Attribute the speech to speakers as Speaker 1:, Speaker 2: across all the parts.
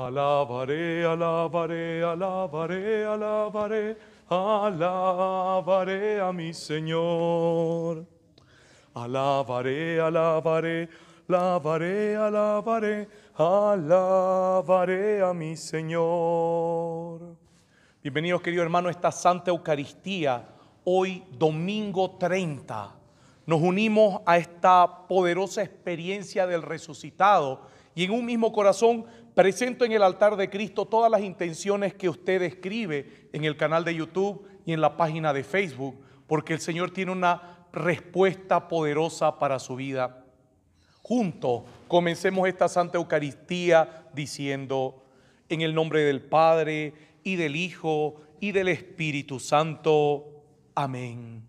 Speaker 1: Alabaré, alabaré, alabaré, alabaré, alabaré a mi Señor. Alabaré, alabaré, alabaré, alabaré, alabaré a mi Señor.
Speaker 2: Bienvenidos, querido hermano, a esta Santa Eucaristía.
Speaker 1: Hoy, domingo
Speaker 2: 30, nos unimos a esta poderosa experiencia del resucitado y en un mismo corazón Presento en el altar de Cristo todas las intenciones que usted escribe en el canal de YouTube y en la página de Facebook, porque el Señor tiene una respuesta poderosa para su vida. Juntos comencemos esta Santa Eucaristía diciendo, en el nombre del Padre y del Hijo y del Espíritu Santo. Amén.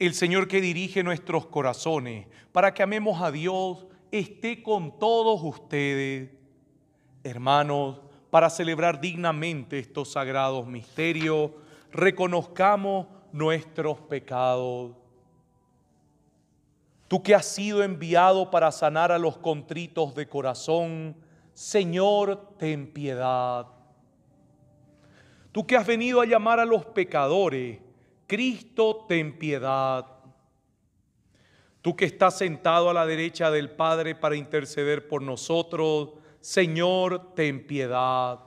Speaker 2: El Señor que dirige nuestros corazones para que amemos a Dios esté con todos ustedes Hermanos, para celebrar dignamente estos sagrados misterios, reconozcamos nuestros pecados. Tú que has sido enviado para sanar a los contritos de corazón, Señor, ten piedad. Tú que has venido a llamar a los pecadores, Cristo, ten piedad. Tú que estás sentado a la derecha del Padre para interceder por nosotros, Señor, ten piedad.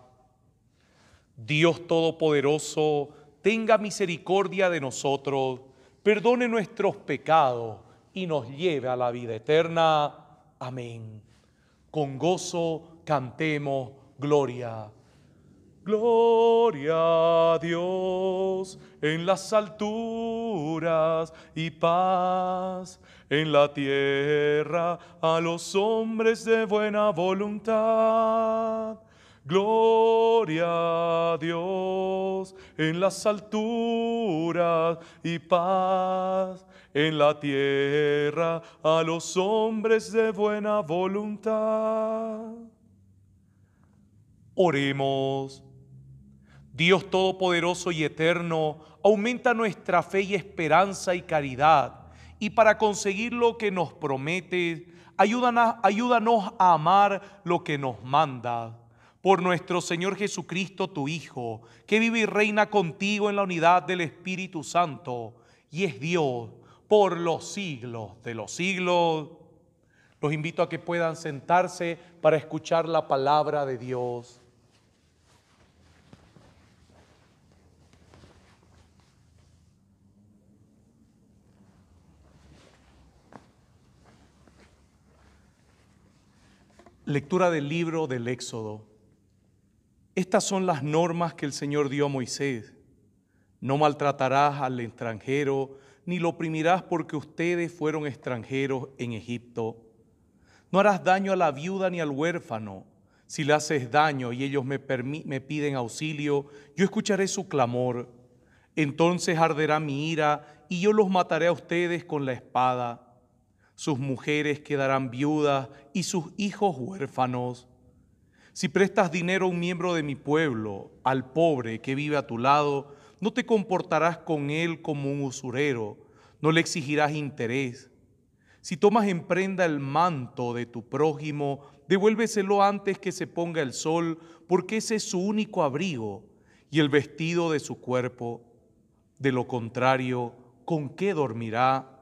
Speaker 2: Dios Todopoderoso, tenga misericordia de nosotros, perdone nuestros pecados y nos lleve a la vida eterna. Amén. Con gozo cantemos gloria.
Speaker 1: Gloria a Dios en las alturas y paz en la tierra a los hombres de buena voluntad. Gloria a Dios en las alturas y paz en la tierra a los hombres de buena voluntad. Oremos.
Speaker 2: Dios Todopoderoso y Eterno, aumenta nuestra fe y esperanza y caridad y para conseguir lo que nos promete, ayúdanos, a amar lo que nos manda. Por nuestro Señor Jesucristo, tu Hijo, que vive y reina contigo en la unidad del Espíritu Santo y es Dios por los siglos de los siglos. Los invito a que puedan sentarse para escuchar la palabra de Dios. Lectura del libro del Éxodo. Estas son las normas que el Señor dio a Moisés. No maltratarás al extranjero, ni lo oprimirás porque ustedes fueron extranjeros en Egipto. No harás daño a la viuda ni al huérfano. Si le haces daño y ellos me, piden auxilio, yo escucharé su clamor. Entonces arderá mi ira y yo los mataré a ustedes con la espada sus mujeres quedarán viudas y sus hijos huérfanos. Si prestas dinero a un miembro de mi pueblo, al pobre que vive a tu lado, no te comportarás con él como un usurero, no le exigirás interés. Si tomas en prenda el manto de tu prójimo, devuélveselo antes que se ponga el sol, porque ese es su único abrigo y el vestido de su cuerpo. De lo contrario, ¿con qué dormirá?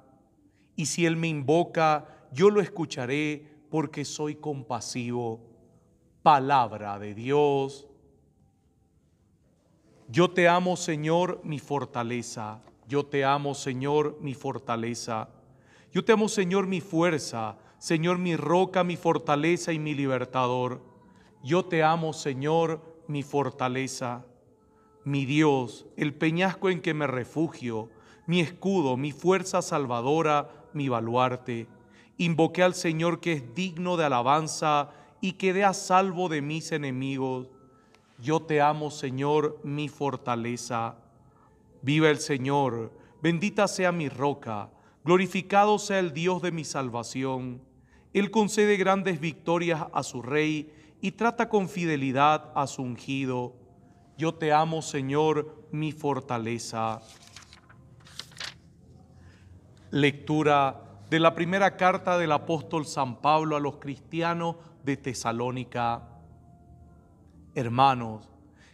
Speaker 2: Y si Él me invoca, yo lo escucharé porque soy compasivo. Palabra de Dios. Yo te amo, Señor, mi fortaleza. Yo te amo, Señor, mi fortaleza. Yo te amo, Señor, mi fuerza. Señor, mi roca, mi fortaleza y mi libertador. Yo te amo, Señor, mi fortaleza. Mi Dios, el peñasco en que me refugio, mi escudo, mi fuerza salvadora mi baluarte. Invoqué al Señor que es digno de alabanza y quedé a salvo de mis enemigos. Yo te amo, Señor, mi fortaleza. Viva el Señor, bendita sea mi roca, glorificado sea el Dios de mi salvación. Él concede grandes victorias a su rey y trata con fidelidad a su ungido. Yo te amo, Señor, mi fortaleza lectura de la primera carta del apóstol San Pablo a los cristianos de Tesalónica. Hermanos,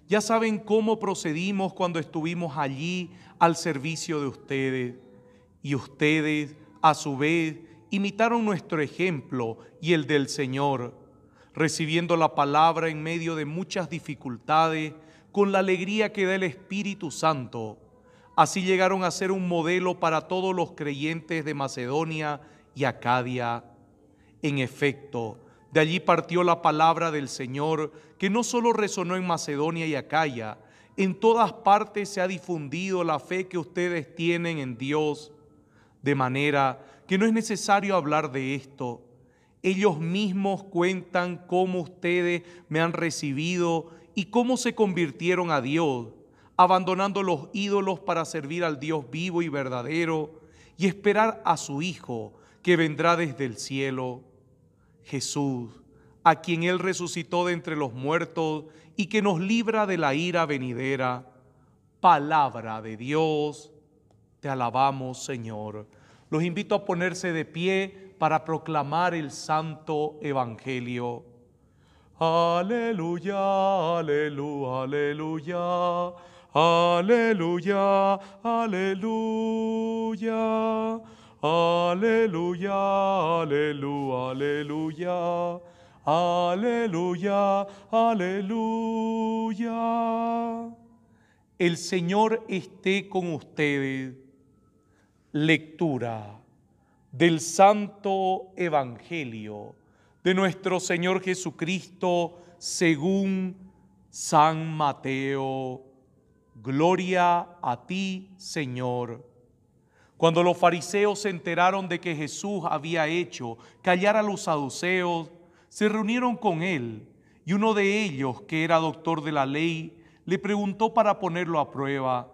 Speaker 2: ya saben cómo procedimos cuando estuvimos allí al servicio de ustedes. Y ustedes, a su vez, imitaron nuestro ejemplo y el del Señor, recibiendo la palabra en medio de muchas dificultades con la alegría que da el Espíritu Santo Así llegaron a ser un modelo para todos los creyentes de Macedonia y Acadia. En efecto, de allí partió la palabra del Señor, que no solo resonó en Macedonia y Acaya, en todas partes se ha difundido la fe que ustedes tienen en Dios, de manera que no es necesario hablar de esto. Ellos mismos cuentan cómo ustedes me han recibido y cómo se convirtieron a Dios abandonando los ídolos para servir al Dios vivo y verdadero y esperar a su Hijo que vendrá desde el cielo, Jesús, a quien Él resucitó de entre los muertos y que nos libra de la ira venidera. Palabra de Dios, te alabamos Señor. Los invito a ponerse de pie para proclamar el santo
Speaker 1: evangelio. Aleluya, aleluya, aleluya aleluya, aleluya, aleluya, aleluya, aleluya, aleluya, aleluya. El Señor esté con ustedes.
Speaker 2: Lectura del Santo Evangelio de nuestro Señor Jesucristo según San Mateo. Gloria a ti, Señor. Cuando los fariseos se enteraron de que Jesús había hecho callar a los saduceos, se reunieron con él y uno de ellos, que era doctor de la ley, le preguntó para ponerlo a prueba,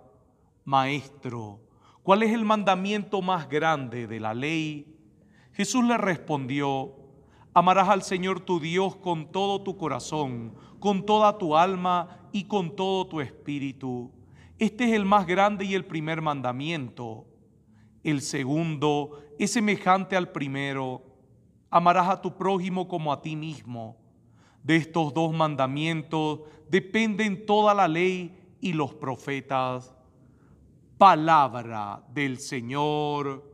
Speaker 2: Maestro, ¿cuál es el mandamiento más grande de la ley? Jesús le respondió, Amarás al Señor tu Dios con todo tu corazón, con toda tu alma y con todo tu espíritu. Este es el más grande y el primer mandamiento. El segundo es semejante al primero. Amarás a tu prójimo como a ti mismo. De estos dos mandamientos dependen toda la ley y los profetas. Palabra del Señor.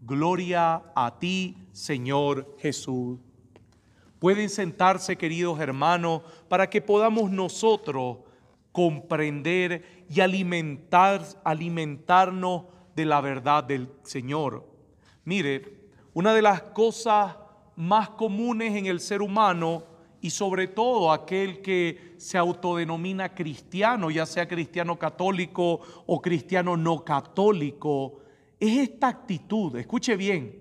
Speaker 2: Gloria a ti, Señor Jesús. Pueden sentarse, queridos hermanos, para que podamos nosotros comprender y alimentarnos de la verdad del Señor. Mire, una de las cosas más comunes en el ser humano y sobre todo aquel que se autodenomina cristiano, ya sea cristiano católico o cristiano no católico, es esta actitud, escuche bien,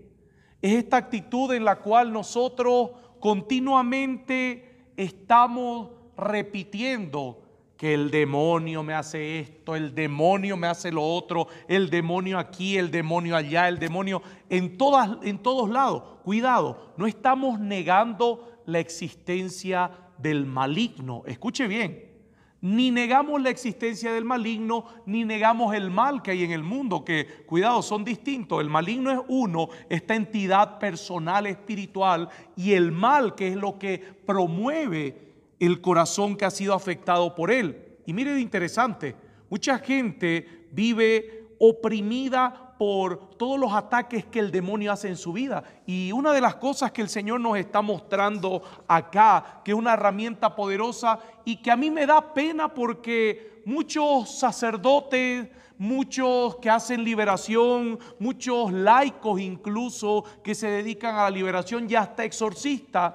Speaker 2: es esta actitud en la cual nosotros continuamente estamos repitiendo que el demonio me hace esto, el demonio me hace lo otro, el demonio aquí, el demonio allá, el demonio en, todas, en todos lados. Cuidado, no estamos negando la existencia del maligno. Escuche bien, ni negamos la existencia del maligno, ni negamos el mal que hay en el mundo, que cuidado, son distintos. El maligno es uno, esta entidad personal, espiritual, y el mal que es lo que promueve el corazón que ha sido afectado por él. Y mire de interesante, mucha gente vive oprimida por todos los ataques que el demonio hace en su vida. Y una de las cosas que el Señor nos está mostrando acá, que es una herramienta poderosa y que a mí me da pena porque muchos sacerdotes, muchos que hacen liberación, muchos laicos incluso que se dedican a la liberación ya hasta exorcistas,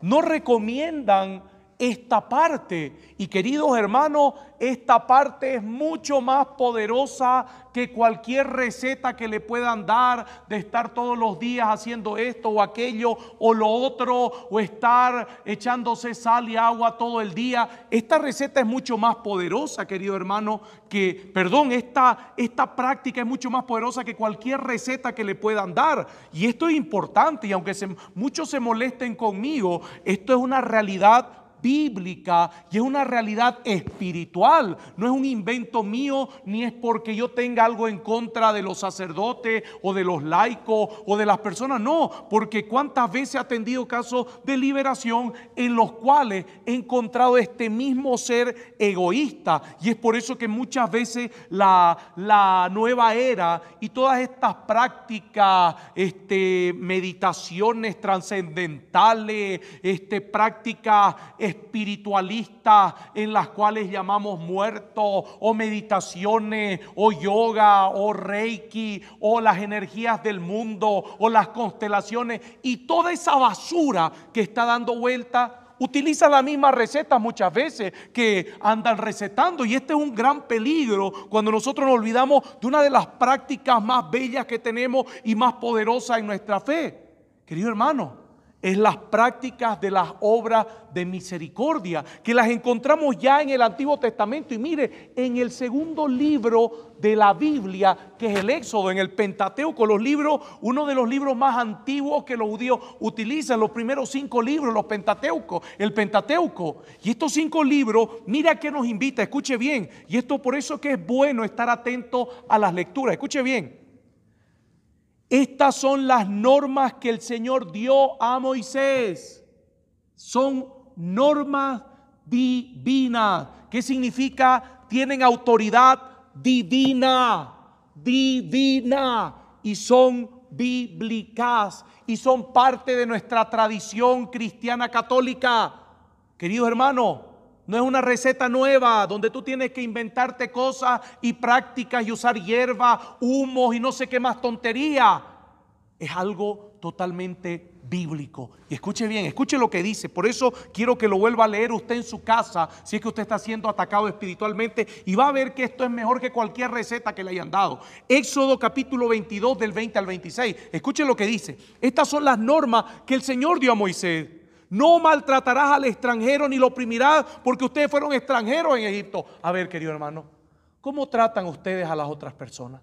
Speaker 2: no recomiendan esta parte. Y queridos hermanos, esta parte es mucho más poderosa que cualquier receta que le puedan dar de estar todos los días haciendo esto o aquello o lo otro o estar echándose sal y agua todo el día. Esta receta es mucho más poderosa, querido hermano, que, perdón, esta, esta práctica es mucho más poderosa que cualquier receta que le puedan dar. Y esto es importante y aunque muchos se molesten conmigo, esto es una realidad bíblica y es una realidad espiritual. No es un invento mío, ni es porque yo tenga algo en contra de los sacerdotes o de los laicos o de las personas. No, porque cuántas veces he atendido casos de liberación en los cuales he encontrado este mismo ser egoísta. Y es por eso que muchas veces la, la nueva era y todas estas prácticas, este, meditaciones trascendentales, este, prácticas espirituales, espiritualistas en las cuales llamamos muertos, o meditaciones, o yoga, o reiki, o las energías del mundo, o las constelaciones, y toda esa basura que está dando vuelta. Utiliza la misma receta muchas veces que andan recetando y este es un gran peligro cuando nosotros nos olvidamos de una de las prácticas más bellas que tenemos y más poderosa en nuestra fe. Querido hermano, es las prácticas de las obras de misericordia, que las encontramos ya en el Antiguo Testamento. Y mire, en el segundo libro de la Biblia, que es el Éxodo, en el Pentateuco, los libros, uno de los libros más antiguos que los judíos utilizan, los primeros cinco libros, los Pentateucos, el Pentateuco. Y estos cinco libros, mira que nos invita, escuche bien. Y esto por eso que es bueno estar atento a las lecturas, escuche bien. Estas son las normas que el Señor dio a Moisés. Son normas divinas. ¿Qué significa? Tienen autoridad divina, divina. Y son bíblicas y son parte de nuestra tradición cristiana católica. Queridos hermanos, no es una receta nueva donde tú tienes que inventarte cosas y prácticas y usar hierba, humos y no sé qué más tontería. Es algo totalmente bíblico. Y escuche bien, escuche lo que dice. Por eso quiero que lo vuelva a leer usted en su casa, si es que usted está siendo atacado espiritualmente, y va a ver que esto es mejor que cualquier receta que le hayan dado. Éxodo capítulo 22 del 20 al 26. Escuche lo que dice. Estas son las normas que el Señor dio a Moisés no maltratarás al extranjero ni lo oprimirás porque ustedes fueron extranjeros en Egipto. A ver, querido hermano, ¿cómo tratan ustedes a las otras personas?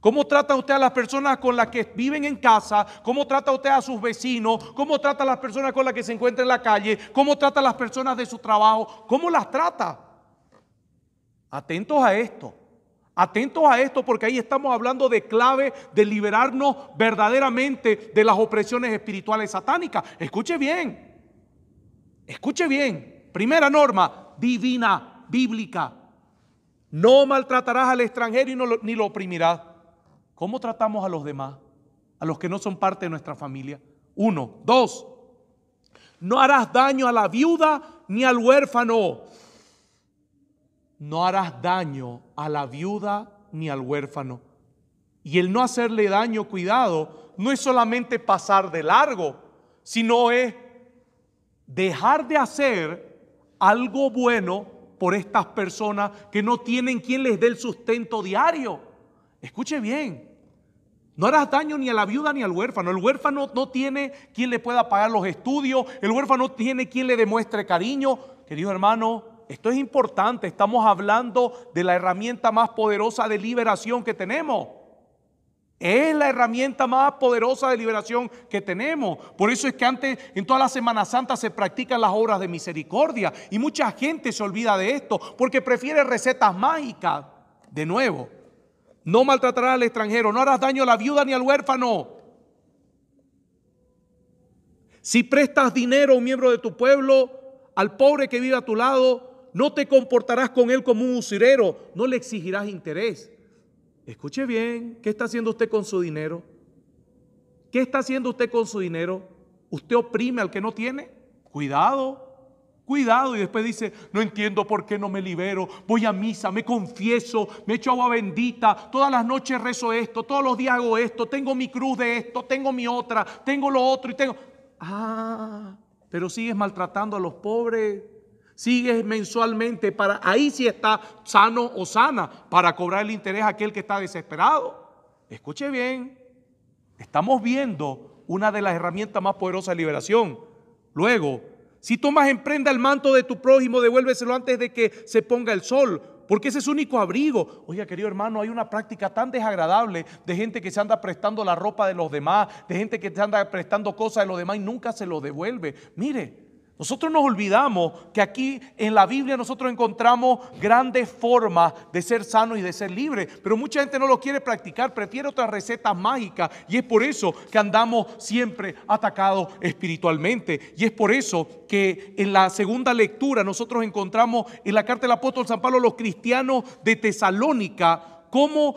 Speaker 2: ¿Cómo trata usted a las personas con las que viven en casa? ¿Cómo trata usted a sus vecinos? ¿Cómo trata a las personas con las que se encuentra en la calle? ¿Cómo trata a las personas de su trabajo? ¿Cómo las trata? Atentos a esto. Atentos a esto porque ahí estamos hablando de clave de liberarnos verdaderamente de las opresiones espirituales satánicas. Escuche bien. Escuche bien, primera norma divina, bíblica. No maltratarás al extranjero ni lo oprimirás. ¿Cómo tratamos a los demás? A los que no son parte de nuestra familia. Uno. Dos. No harás daño a la viuda ni al huérfano. No harás daño a la viuda ni al huérfano. Y el no hacerle daño, cuidado, no es solamente pasar de largo, sino es dejar de hacer algo bueno por estas personas que no tienen quien les dé el sustento diario. Escuche bien, no harás daño ni a la viuda ni al huérfano. El huérfano no tiene quien le pueda pagar los estudios, el huérfano no tiene quien le demuestre cariño. Querido hermano, esto es importante, estamos hablando de la herramienta más poderosa de liberación que tenemos. Es la herramienta más poderosa de liberación que tenemos. Por eso es que antes, en toda la Semana Santa, se practican las obras de misericordia. Y mucha gente se olvida de esto porque prefiere recetas mágicas. De nuevo, no maltratarás al extranjero, no harás daño a la viuda ni al huérfano. Si prestas dinero a un miembro de tu pueblo, al pobre que vive a tu lado, no te comportarás con él como un usurero, no le exigirás interés. Escuche bien, ¿qué está haciendo usted con su dinero? ¿Qué está haciendo usted con su dinero? ¿Usted oprime al que no tiene? Cuidado, cuidado. Y después dice, no entiendo por qué no me libero. Voy a misa, me confieso, me echo agua bendita. Todas las noches rezo esto, todos los días hago esto. Tengo mi cruz de esto, tengo mi otra, tengo lo otro y tengo...
Speaker 1: Ah,
Speaker 2: pero sigues maltratando a los pobres. Sigue mensualmente para ahí si está sano o sana para cobrar el interés a aquel que está desesperado. Escuche bien. Estamos viendo una de las herramientas más poderosas de liberación. Luego, si tomas en prenda el manto de tu prójimo, devuélveselo antes de que se ponga el sol, porque ese es su único abrigo. Oiga, querido hermano, hay una práctica tan desagradable de gente que se anda prestando la ropa de los demás, de gente que se anda prestando cosas de los demás y nunca se lo devuelve. Mire, nosotros nos olvidamos que aquí en la Biblia nosotros encontramos grandes formas de ser sano y de ser libre, pero mucha gente no lo quiere practicar, prefiere otras recetas mágicas y es por eso que andamos siempre atacados espiritualmente y es por eso que en la segunda lectura nosotros encontramos en la carta del apóstol San Pablo los cristianos de Tesalónica cómo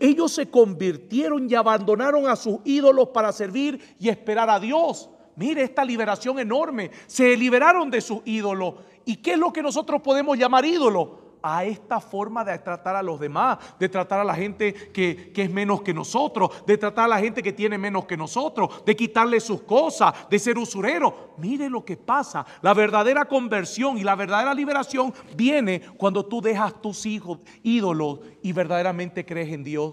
Speaker 2: ellos se convirtieron y abandonaron a sus ídolos para servir y esperar a Dios. Mire esta liberación enorme. Se liberaron de sus ídolos. ¿Y qué es lo que nosotros podemos llamar ídolo? a esta forma de tratar a los demás, de tratar a la gente que, que, es menos que nosotros, de tratar a la gente que tiene menos que nosotros, de quitarle sus cosas, de ser usurero. Mire lo que pasa. La verdadera conversión y la verdadera liberación viene cuando tú dejas tus hijos ídolos y verdaderamente crees en Dios.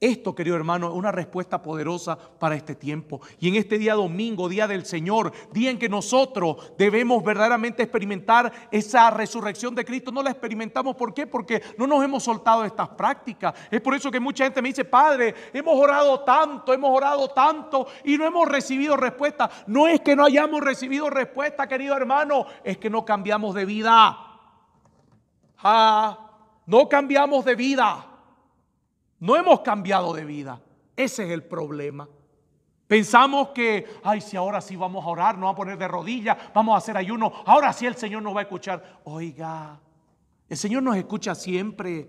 Speaker 2: Esto, querido hermano, es una respuesta poderosa para este tiempo. Y en este día domingo, día del Señor, día en que nosotros debemos verdaderamente experimentar esa resurrección de Cristo, no la experimentamos. ¿Por qué? Porque no nos hemos soltado de estas prácticas. Es por eso que mucha gente me dice, Padre, hemos orado tanto, hemos orado tanto y no hemos recibido respuesta. No es que no hayamos recibido respuesta, querido hermano, es que no cambiamos de vida. Ah, no cambiamos de vida. No hemos cambiado de vida. Ese es el problema. Pensamos que, ay, si ahora sí vamos a orar, Nos vamos a poner de rodillas, vamos a hacer ayuno, ahora sí el Señor nos va a escuchar. Oiga, el Señor nos escucha siempre,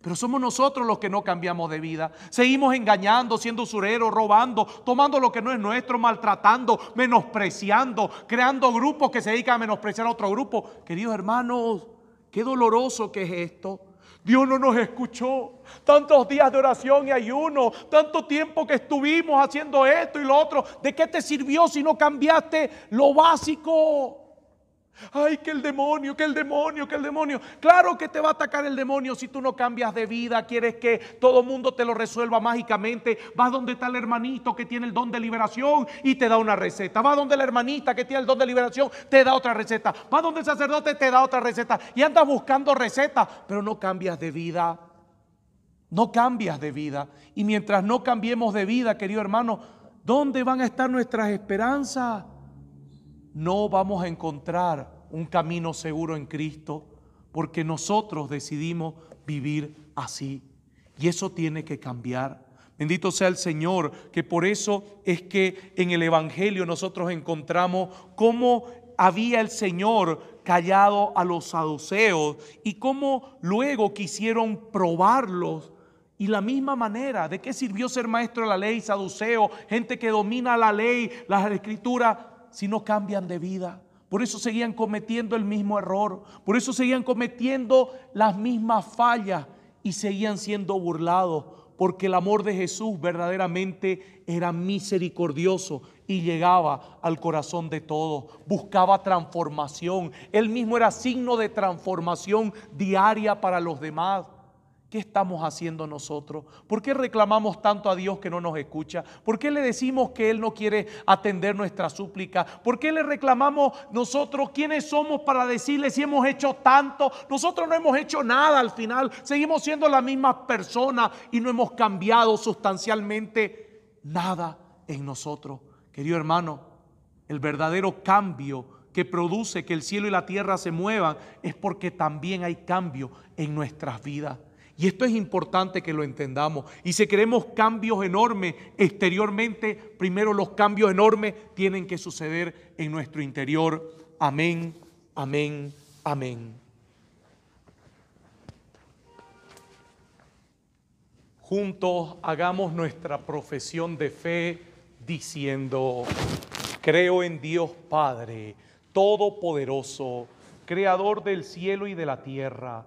Speaker 2: pero somos nosotros los que no cambiamos de vida. Seguimos engañando, siendo usureros, robando, tomando lo que no es nuestro, maltratando, menospreciando, creando grupos que se dedican a menospreciar a otro grupo. Queridos hermanos, qué doloroso que es esto. Dios no nos escuchó. Tantos días de oración y ayuno, tanto tiempo que estuvimos haciendo esto y lo otro. ¿De qué te sirvió si no cambiaste lo básico? Ay, que el demonio, que el demonio, que el demonio. Claro que te va a atacar el demonio si tú no cambias de vida, quieres que todo mundo te lo resuelva mágicamente. Vas donde está el hermanito que tiene el don de liberación y te da una receta. Va donde la hermanita que tiene el don de liberación, te da otra receta. Va donde el sacerdote, te da otra receta. Y andas buscando recetas, pero no cambias de vida. No cambias de vida. Y mientras no cambiemos de vida, querido hermano, ¿dónde van a estar nuestras esperanzas? no vamos a encontrar un camino seguro en Cristo porque nosotros decidimos vivir así. Y eso tiene que cambiar. Bendito sea el Señor, que por eso es que en el Evangelio nosotros encontramos cómo había el Señor callado a los saduceos y cómo luego quisieron probarlos y la misma manera, ¿de qué sirvió ser maestro de la ley, saduceo, gente que domina la ley, las escrituras? si no cambian de vida. Por eso seguían cometiendo el mismo error. Por eso seguían cometiendo las mismas fallas y seguían siendo burlados. Porque el amor de Jesús verdaderamente era misericordioso y llegaba al corazón de todos. Buscaba transformación. Él mismo era signo de transformación diaria para los demás. ¿Qué estamos haciendo nosotros? ¿Por qué reclamamos tanto a Dios que no nos escucha? ¿Por qué le decimos que Él no quiere atender nuestra súplica? ¿Por qué le reclamamos nosotros quiénes somos para decirle si hemos hecho tanto? Nosotros no hemos hecho nada al final. Seguimos siendo la misma persona y no hemos cambiado sustancialmente nada en nosotros. Querido hermano, el verdadero cambio que produce que el cielo y la tierra se muevan es porque también hay cambio en nuestras vidas. Y esto es importante que lo entendamos. Y si queremos cambios enormes exteriormente, primero los cambios enormes tienen que suceder en nuestro interior. Amén, amén, amén. Juntos hagamos nuestra profesión de fe diciendo, creo en Dios Padre, Todopoderoso, Creador del cielo y de la tierra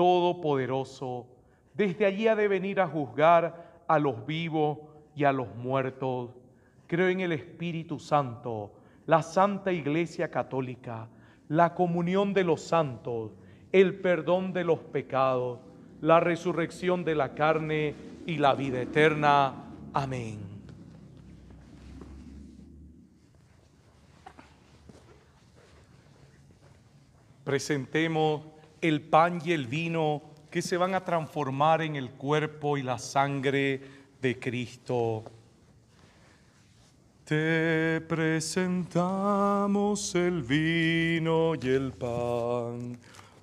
Speaker 2: Todopoderoso. Desde allí ha de venir a juzgar a los vivos y a los muertos. Creo en el Espíritu Santo, la Santa Iglesia Católica, la comunión de los santos, el perdón de los pecados, la resurrección de la carne y la vida eterna. Amén. Presentemos el pan y el vino que se van a transformar en el cuerpo y la sangre de Cristo.
Speaker 1: Te presentamos el vino y el pan.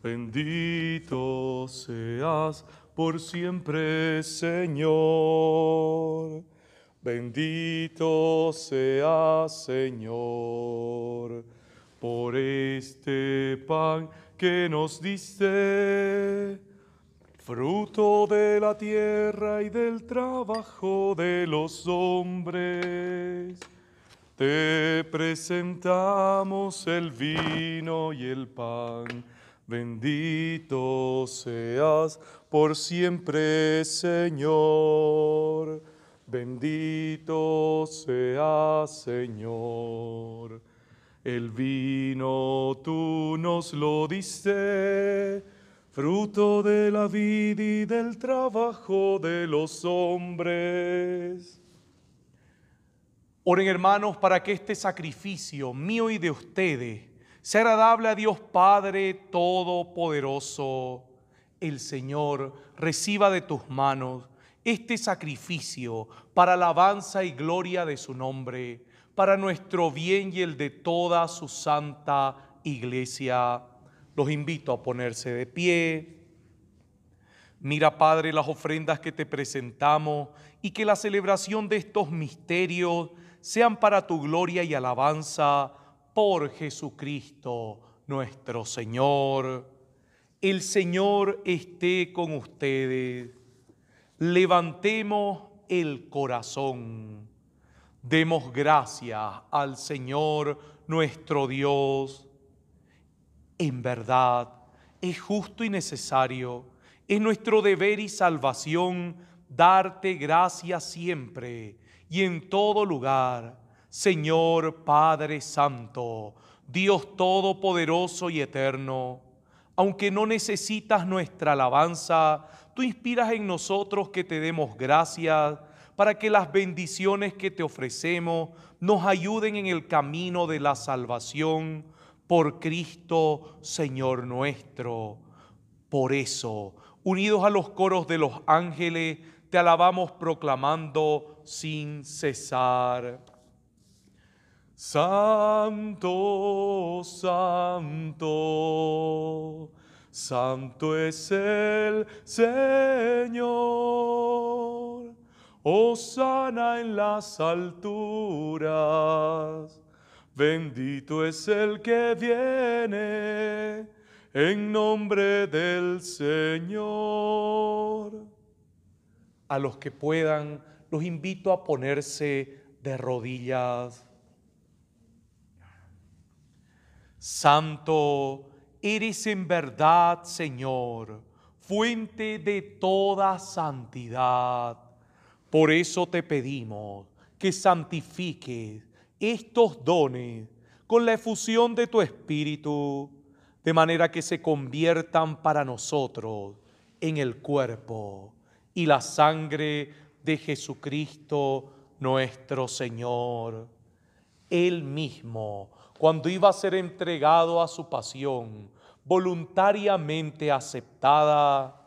Speaker 1: Bendito seas por siempre, Señor. Bendito seas, Señor, por este pan que nos dice fruto de la tierra y del trabajo de los hombres. Te presentamos el vino y el pan. Bendito seas por siempre, Señor. Bendito seas, Señor. El vino tú nos lo diste, fruto de la vida y del trabajo de los hombres.
Speaker 2: Oren hermanos para que este sacrificio mío y de ustedes sea agradable a Dios Padre Todopoderoso. El Señor reciba de tus manos este sacrificio para alabanza y gloria de su nombre para nuestro bien y el de toda su santa iglesia. Los invito a ponerse de pie. Mira, Padre, las ofrendas que te presentamos y que la celebración de estos misterios sean para tu gloria y alabanza por Jesucristo nuestro Señor. El Señor esté con ustedes. Levantemos el corazón. Demos gracias al Señor nuestro Dios. En verdad, es justo y necesario, es nuestro deber y salvación darte gracias siempre y en todo lugar, Señor Padre Santo, Dios Todopoderoso y Eterno. Aunque no necesitas nuestra alabanza, tú inspiras en nosotros que te demos gracias para que las bendiciones que te ofrecemos nos ayuden en el camino de la salvación por Cristo Señor nuestro. Por eso, unidos a los coros de los ángeles, te alabamos proclamando sin cesar.
Speaker 1: Santo, santo, santo es el Señor sana en las alturas. Bendito es el que viene en nombre del Señor. A los que puedan, los invito a ponerse
Speaker 2: de rodillas. Santo, eres en verdad, Señor, fuente de toda santidad por eso te pedimos que santifiques estos dones con la efusión de tu Espíritu, de manera que se conviertan para nosotros en el cuerpo y la sangre de Jesucristo nuestro Señor. Él mismo, cuando iba a ser entregado a su pasión, voluntariamente aceptada,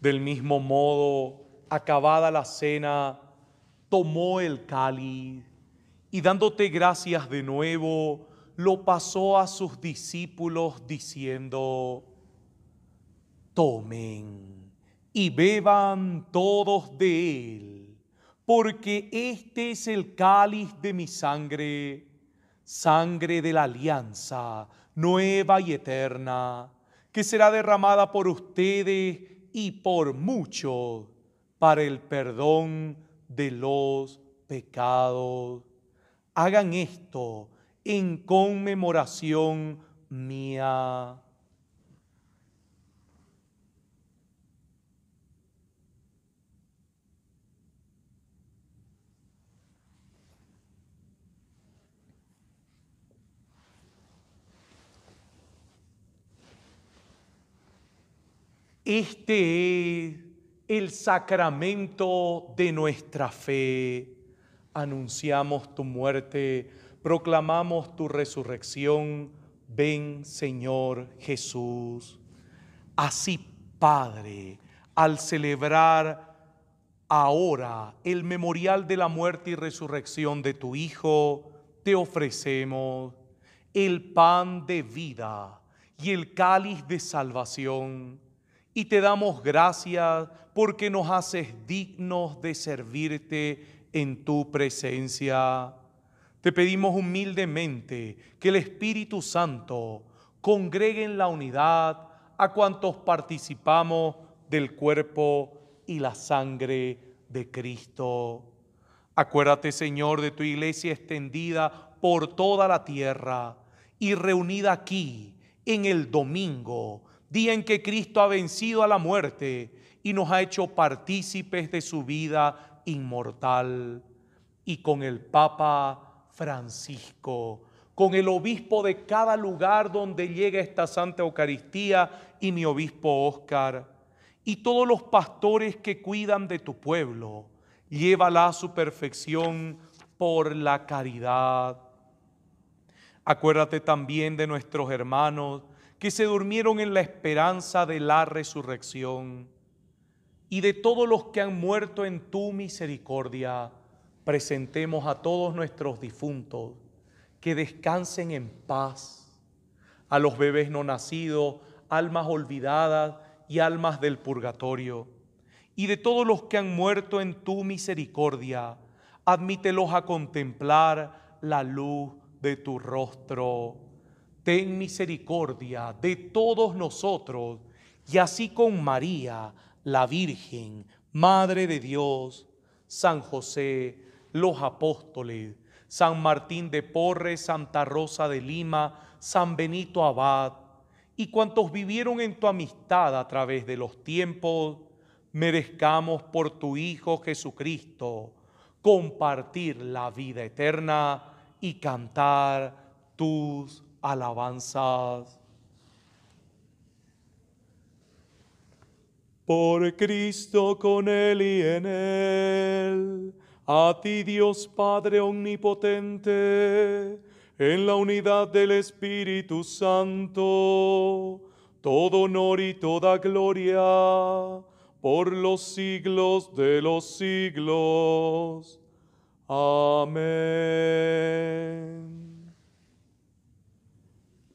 Speaker 2: Del mismo modo, acabada la cena, tomó el cáliz y dándote gracias de nuevo, lo pasó a sus discípulos diciendo, tomen y beban todos de él, porque este es el cáliz de mi sangre, sangre de la alianza nueva y eterna, que será derramada por ustedes y por mucho para el perdón de los pecados. Hagan esto en conmemoración mía. Este es el sacramento de nuestra fe. Anunciamos tu muerte, proclamamos tu resurrección. Ven, Señor Jesús. Así, Padre, al celebrar ahora el memorial de la muerte y resurrección de tu Hijo, te ofrecemos el pan de vida y el cáliz de salvación y te damos gracias porque nos haces dignos de servirte en tu presencia. Te pedimos humildemente que el Espíritu Santo congregue en la unidad a cuantos participamos del cuerpo y la sangre de Cristo. Acuérdate, Señor, de tu iglesia extendida por toda la tierra y reunida aquí en el domingo día en que Cristo ha vencido a la muerte y nos ha hecho partícipes de su vida inmortal. Y con el Papa Francisco, con el obispo de cada lugar donde llega esta Santa Eucaristía y mi obispo Óscar, y todos los pastores que cuidan de tu pueblo, llévala a su perfección por la caridad. Acuérdate también de nuestros hermanos que se durmieron en la esperanza de la resurrección, y de todos los que han muerto en tu misericordia, presentemos a todos nuestros difuntos, que descansen en paz, a los bebés no nacidos, almas olvidadas y almas del purgatorio, y de todos los que han muerto en tu misericordia, admítelos a contemplar la luz de tu rostro ten misericordia de todos nosotros, y así con María, la Virgen, Madre de Dios, San José, los apóstoles, San Martín de Porres, Santa Rosa de Lima, San Benito Abad, y cuantos vivieron en tu amistad a través de los tiempos, merezcamos por tu Hijo Jesucristo compartir la vida eterna y cantar tus alabanzas.
Speaker 1: Por Cristo con Él y en Él, a ti Dios Padre Omnipotente, en la unidad del Espíritu Santo, todo honor y toda gloria por los siglos de los siglos. Amén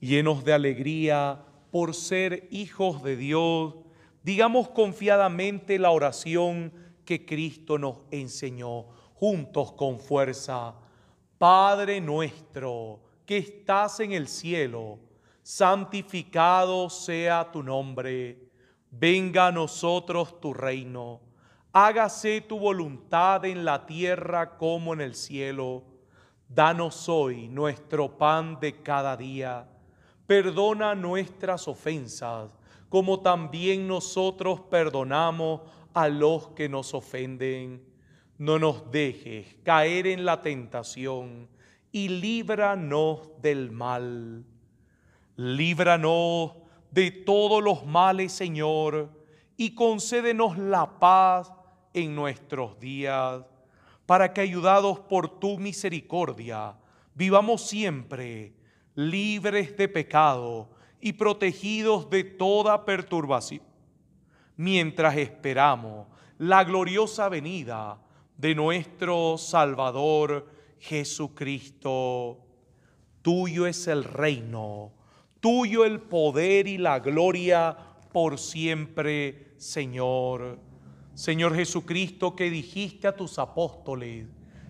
Speaker 1: llenos
Speaker 2: de alegría por ser hijos de Dios, digamos confiadamente la oración que Cristo nos enseñó, juntos con fuerza. Padre nuestro, que estás en el cielo, santificado sea tu nombre, venga a nosotros tu reino, hágase tu voluntad en la tierra como en el cielo. Danos hoy nuestro pan de cada día Perdona nuestras ofensas, como también nosotros perdonamos a los que nos ofenden. No nos dejes caer en la tentación y líbranos del mal. Líbranos de todos los males, Señor, y concédenos la paz en nuestros días, para que ayudados por tu misericordia, vivamos siempre libres de pecado y protegidos de toda perturbación, mientras esperamos la gloriosa venida de nuestro Salvador Jesucristo. Tuyo es el reino, tuyo el poder y la gloria por siempre, Señor. Señor Jesucristo, que dijiste a tus apóstoles,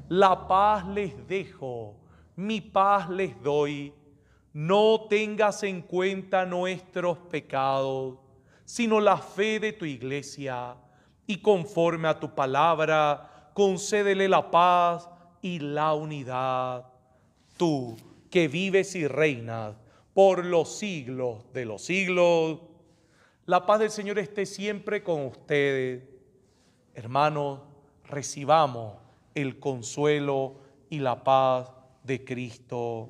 Speaker 2: la paz les dejo, mi paz les doy no tengas en cuenta nuestros pecados, sino la fe de tu iglesia, y conforme a tu palabra, concédele la paz y la unidad. Tú que vives y reinas por los siglos de los siglos, la paz del Señor esté siempre con ustedes. Hermanos, recibamos el consuelo y la paz de Cristo.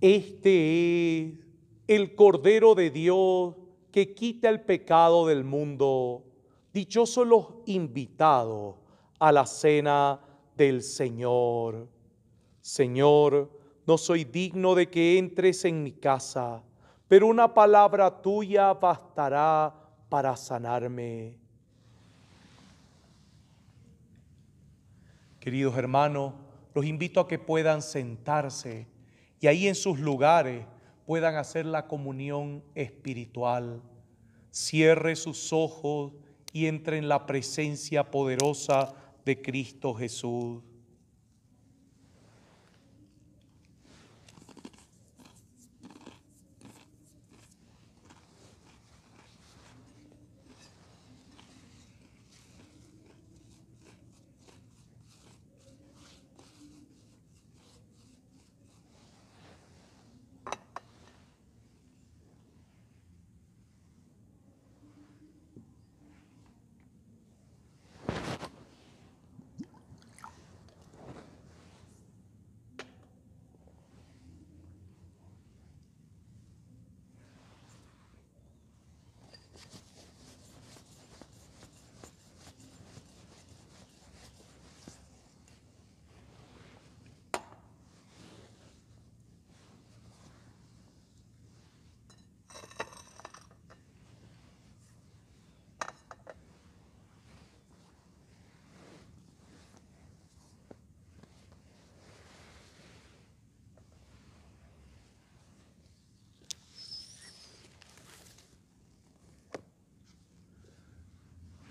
Speaker 2: Este es el Cordero de Dios que quita el pecado del mundo. Dichosos los invitados a la cena del Señor. Señor, no soy digno de que entres en mi casa, pero una palabra tuya bastará para sanarme. Queridos hermanos, los invito a que puedan sentarse y ahí en sus lugares puedan hacer la comunión espiritual. Cierre sus ojos y entre en la presencia poderosa de Cristo Jesús.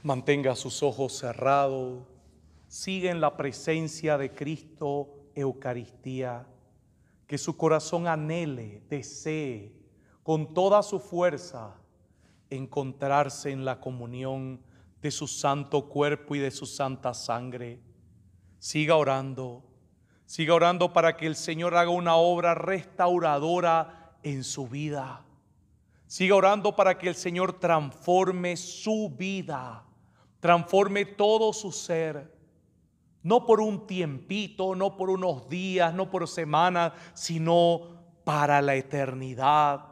Speaker 2: Mantenga sus ojos cerrados. siga en la presencia de Cristo Eucaristía. Que su corazón anhele, desee, con toda su fuerza, encontrarse en la comunión de su santo cuerpo y de su santa sangre. Siga orando, siga orando para que el Señor haga una obra restauradora en su vida. Siga orando para que el Señor transforme su vida transforme todo su ser, no por un tiempito, no por unos días, no por semanas, sino para la eternidad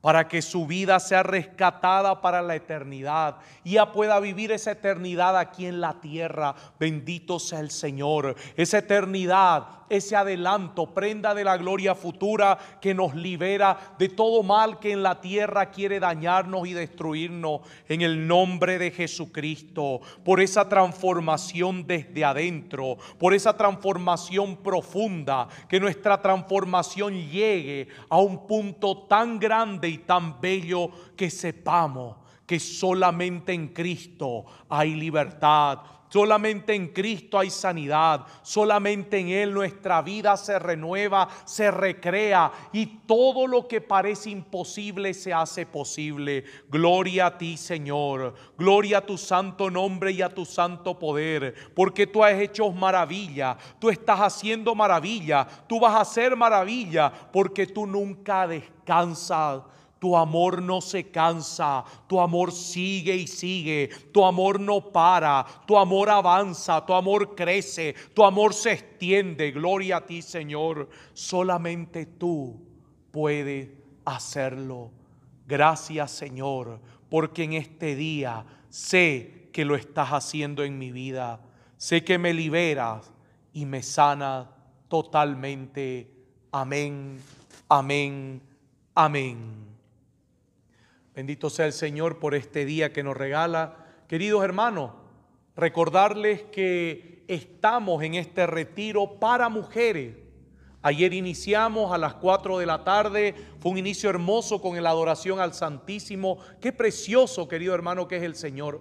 Speaker 2: para que su vida sea rescatada para la eternidad y ya pueda vivir esa eternidad aquí en la tierra. Bendito sea el Señor. Esa eternidad, ese adelanto, prenda de la gloria futura que nos libera de todo mal que en la tierra quiere dañarnos y destruirnos en el nombre de Jesucristo. Por esa transformación desde adentro, por esa transformación profunda, que nuestra transformación llegue a un punto tan grande y tan bello que sepamos que solamente en Cristo hay libertad, Solamente en Cristo hay sanidad, solamente en Él nuestra vida se renueva, se recrea y todo lo que parece imposible se hace posible. Gloria a ti Señor, gloria a tu santo nombre y a tu santo poder, porque tú has hecho maravilla, tú estás haciendo maravilla, tú vas a hacer maravilla, porque tú nunca descansas tu amor no se cansa, tu amor sigue y sigue, tu amor no para, tu amor avanza, tu amor crece, tu amor se extiende. Gloria a ti, Señor. Solamente tú puedes hacerlo. Gracias, Señor, porque en este día sé que lo estás haciendo en mi vida. Sé que me liberas y me sanas totalmente. Amén, amén, amén. Bendito sea el Señor por este día que nos regala. Queridos hermanos, recordarles que estamos en este retiro para mujeres. Ayer iniciamos a las 4 de la tarde, fue un inicio hermoso con la adoración al Santísimo. Qué precioso, querido hermano, que es el Señor.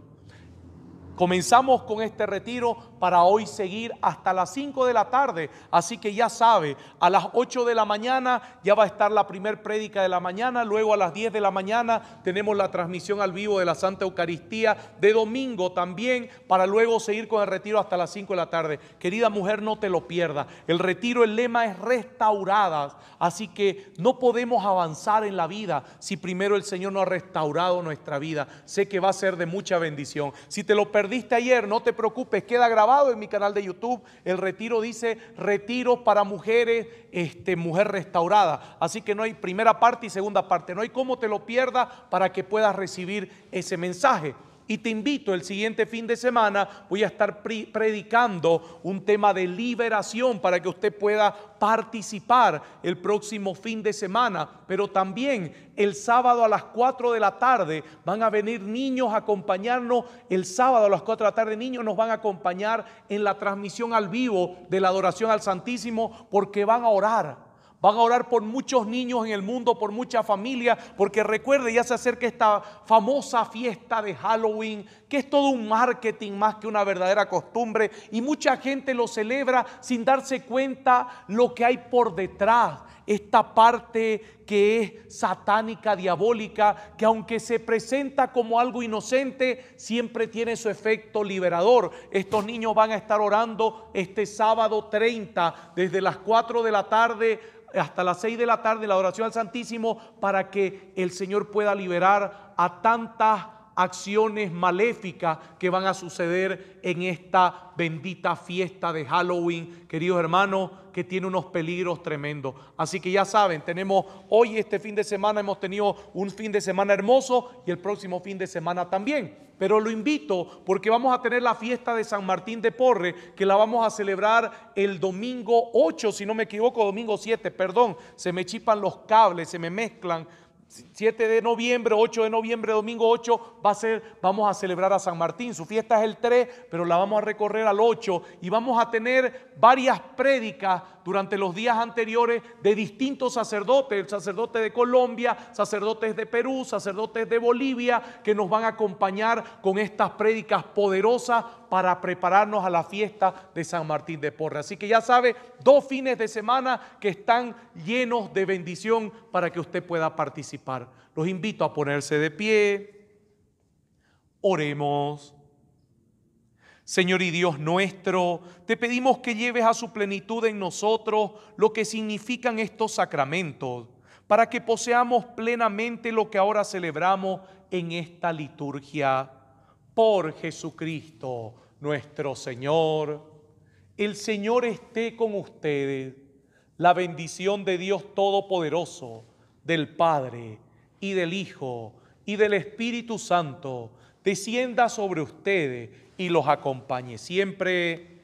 Speaker 2: Comenzamos con este retiro para hoy seguir hasta las 5 de la tarde. Así que ya sabe, a las 8 de la mañana ya va a estar la primer prédica de la mañana. Luego a las 10 de la mañana tenemos la transmisión al vivo de la Santa Eucaristía de domingo también para luego seguir con el retiro hasta las 5 de la tarde. Querida mujer, no te lo pierdas. El retiro, el lema es restauradas. Así que no podemos avanzar en la vida si primero el Señor no ha restaurado nuestra vida. Sé que va a ser de mucha bendición. Si te lo perdonas, perdiste ayer, no te preocupes, queda grabado en mi canal de YouTube. El retiro dice retiro para mujeres, este, mujer restaurada. Así que no hay primera parte y segunda parte. No hay cómo te lo pierdas para que puedas recibir ese mensaje. Y te invito el siguiente fin de semana, voy a estar predicando un tema de liberación para que usted pueda participar el próximo fin de semana. Pero también el sábado a las 4 de la tarde van a venir niños a acompañarnos. El sábado a las 4 de la tarde niños nos van a acompañar en la transmisión al vivo de la adoración al Santísimo porque van a orar Van a orar por muchos niños en el mundo, por mucha familia porque recuerde, ya se acerca esta famosa fiesta de Halloween, que es todo un marketing más que una verdadera costumbre, y mucha gente lo celebra sin darse cuenta lo que hay por detrás esta parte que es satánica, diabólica, que aunque se presenta como algo inocente, siempre tiene su efecto liberador. Estos niños van a estar orando este sábado 30, desde las 4 de la tarde hasta las 6 de la tarde, la oración al Santísimo, para que el Señor pueda liberar a tantas acciones maléficas que van a suceder en esta bendita fiesta de Halloween, queridos hermanos, que tiene unos peligros tremendos. Así que ya saben, tenemos hoy este fin de semana, hemos tenido un fin de semana hermoso y el próximo fin de semana también. Pero lo invito porque vamos a tener la fiesta de San Martín de Porre, que la vamos a celebrar el domingo 8, si no me equivoco, domingo 7, perdón, se me chipan los cables, se me mezclan 7 de noviembre, 8 de noviembre, domingo 8, va a ser, vamos a celebrar a San Martín. Su fiesta es el 3, pero la vamos a recorrer al 8 y vamos a tener varias prédicas durante los días anteriores de distintos sacerdotes, el sacerdote de Colombia, sacerdotes de Perú, sacerdotes de Bolivia, que nos van a acompañar con estas prédicas poderosas para prepararnos a la fiesta de San Martín de Porres. Así que ya sabe, dos fines de semana que están llenos de bendición para que usted pueda participar. Los invito a ponerse de pie. Oremos. Señor y Dios nuestro, te pedimos que lleves a su plenitud en nosotros lo que significan estos sacramentos, para que poseamos plenamente lo que ahora celebramos en esta liturgia. Por Jesucristo nuestro Señor. El Señor esté con ustedes. La bendición de Dios Todopoderoso del Padre y del Hijo y del Espíritu Santo descienda sobre ustedes y los acompañe siempre.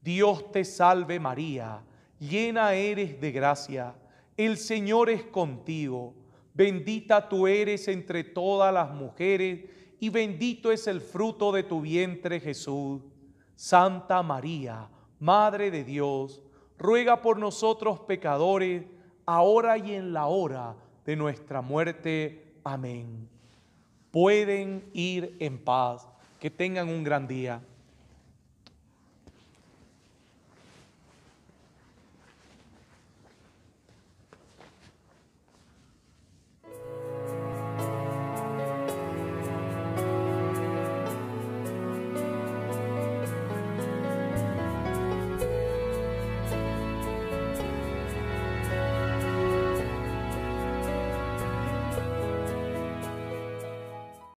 Speaker 2: Dios te salve María, llena eres de gracia, el Señor es contigo, bendita tú eres entre todas las mujeres y bendito es el fruto de tu vientre Jesús. Santa María, Madre de Dios, ruega por nosotros pecadores, ahora y en la hora de nuestra muerte. Amén. Pueden ir en paz. Que tengan un gran día.